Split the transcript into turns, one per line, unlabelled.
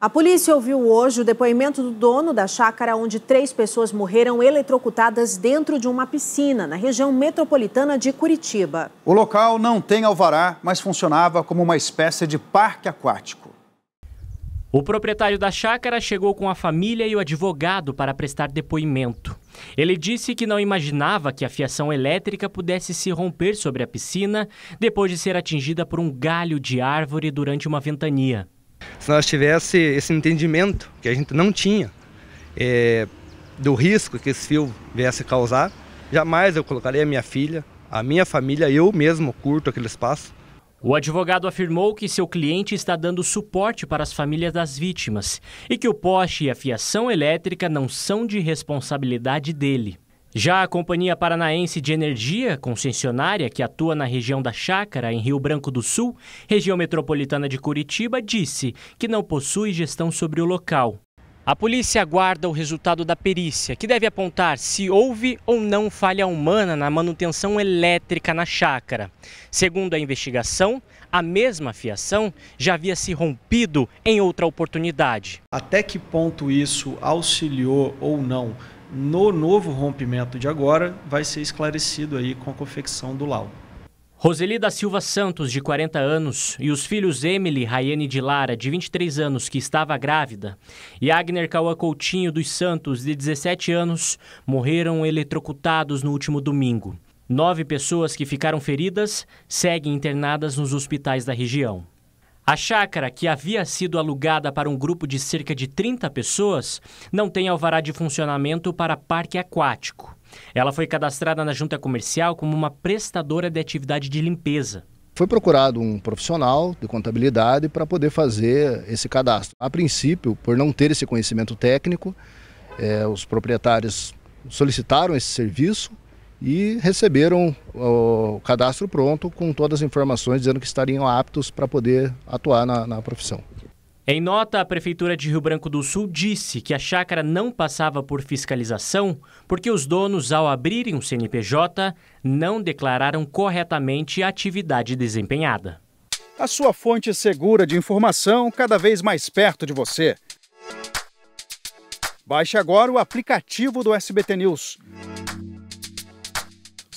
A polícia ouviu hoje o depoimento do dono da chácara onde três pessoas morreram eletrocutadas dentro de uma piscina na região metropolitana de Curitiba.
O local não tem alvará, mas funcionava como uma espécie de parque aquático.
O proprietário da chácara chegou com a família e o advogado para prestar depoimento. Ele disse que não imaginava que a fiação elétrica pudesse se romper sobre a piscina depois de ser atingida por um galho de árvore durante uma ventania. Se nós tivesse esse entendimento, que a gente não tinha, é, do risco que esse fio viesse causar, jamais eu colocaria a minha filha, a minha família, eu mesmo curto aquele espaço. O advogado afirmou que seu cliente está dando suporte para as famílias das vítimas e que o poste e a fiação elétrica não são de responsabilidade dele. Já a Companhia Paranaense de Energia, concessionária que atua na região da Chácara, em Rio Branco do Sul, região metropolitana de Curitiba, disse que não possui gestão sobre o local. A polícia aguarda o resultado da perícia, que deve apontar se houve ou não falha humana na manutenção elétrica na chácara. Segundo a investigação, a mesma fiação já havia se rompido em outra oportunidade. Até que ponto isso auxiliou ou não no novo
rompimento de agora, vai ser esclarecido aí com a confecção do laudo.
Roseli da Silva Santos, de 40 anos, e os filhos Emily Rayane de Lara, de 23 anos, que estava grávida, e Agner Cauã Coutinho dos Santos, de 17 anos, morreram eletrocutados no último domingo. Nove pessoas que ficaram feridas seguem internadas nos hospitais da região. A chácara, que havia sido alugada para um grupo de cerca de 30 pessoas, não tem alvará de funcionamento para parque aquático. Ela foi cadastrada na junta comercial como uma prestadora de atividade de limpeza.
Foi procurado um profissional de contabilidade para poder fazer esse cadastro. A princípio, por não ter esse conhecimento técnico, eh, os proprietários solicitaram esse serviço e receberam o cadastro pronto com todas as informações dizendo que estariam aptos para poder atuar na, na profissão.
Em nota, a Prefeitura de Rio Branco do Sul disse que a chácara não passava por fiscalização porque os donos, ao abrirem o CNPJ, não declararam corretamente a atividade desempenhada.
A sua fonte segura de informação cada vez mais perto de você. Baixe agora o aplicativo do SBT News.